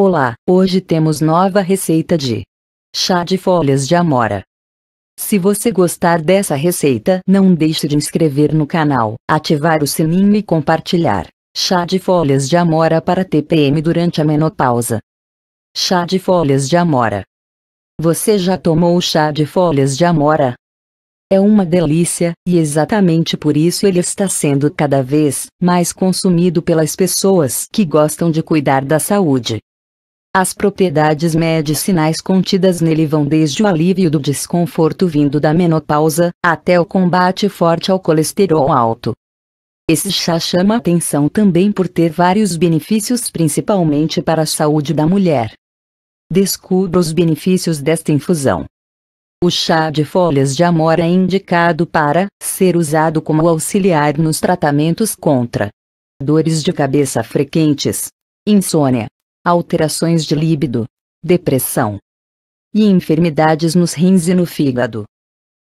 Olá, hoje temos nova receita de chá de folhas de amora. Se você gostar dessa receita, não deixe de inscrever no canal, ativar o sininho e compartilhar. Chá de folhas de amora para TPM durante a menopausa. Chá de folhas de amora. Você já tomou chá de folhas de amora? É uma delícia, e exatamente por isso ele está sendo cada vez mais consumido pelas pessoas que gostam de cuidar da saúde. As propriedades medicinais contidas nele vão desde o alívio do desconforto vindo da menopausa, até o combate forte ao colesterol alto. Esse chá chama atenção também por ter vários benefícios principalmente para a saúde da mulher. Descubra os benefícios desta infusão. O chá de folhas de amora é indicado para ser usado como auxiliar nos tratamentos contra dores de cabeça frequentes, insônia, alterações de líbido, depressão e enfermidades nos rins e no fígado.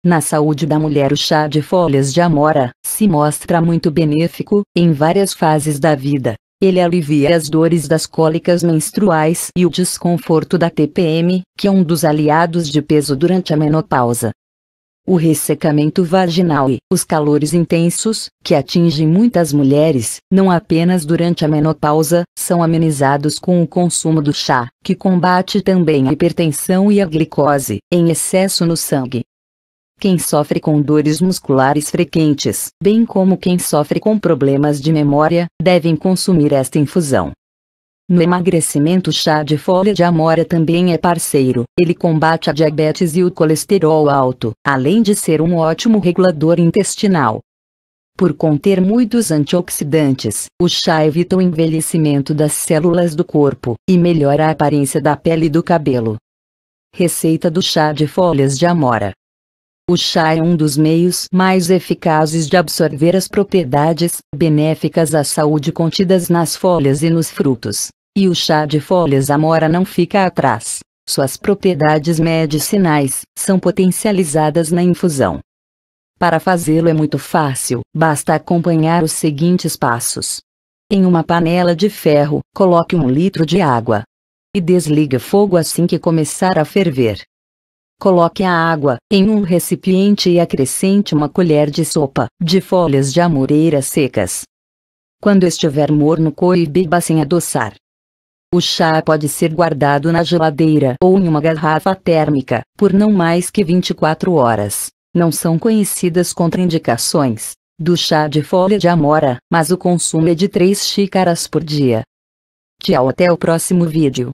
Na saúde da mulher, o chá de folhas de amora se mostra muito benéfico em várias fases da vida. Ele alivia as dores das cólicas menstruais e o desconforto da TPM, que é um dos aliados de peso durante a menopausa o ressecamento vaginal e os calores intensos, que atingem muitas mulheres, não apenas durante a menopausa, são amenizados com o consumo do chá, que combate também a hipertensão e a glicose em excesso no sangue. Quem sofre com dores musculares frequentes, bem como quem sofre com problemas de memória, devem consumir esta infusão. No emagrecimento o chá de folha de amora também é parceiro. Ele combate a diabetes e o colesterol alto, além de ser um ótimo regulador intestinal. Por conter muitos antioxidantes, o chá evita o envelhecimento das células do corpo e melhora a aparência da pele e do cabelo. Receita do chá de folhas de amora. O chá é um dos meios mais eficazes de absorver as propriedades benéficas à saúde contidas nas folhas e nos frutos. E o chá de folhas amora não fica atrás. Suas propriedades medicinais são potencializadas na infusão. Para fazê-lo é muito fácil, basta acompanhar os seguintes passos. Em uma panela de ferro, coloque um litro de água. E desligue o fogo assim que começar a ferver. Coloque a água em um recipiente e acrescente uma colher de sopa de folhas de amoreira secas. Quando estiver morno, coe e beba sem adoçar. O chá pode ser guardado na geladeira ou em uma garrafa térmica, por não mais que 24 horas. Não são conhecidas contraindicações do chá de folha de amora, mas o consumo é de 3 xícaras por dia. Tchau até o próximo vídeo.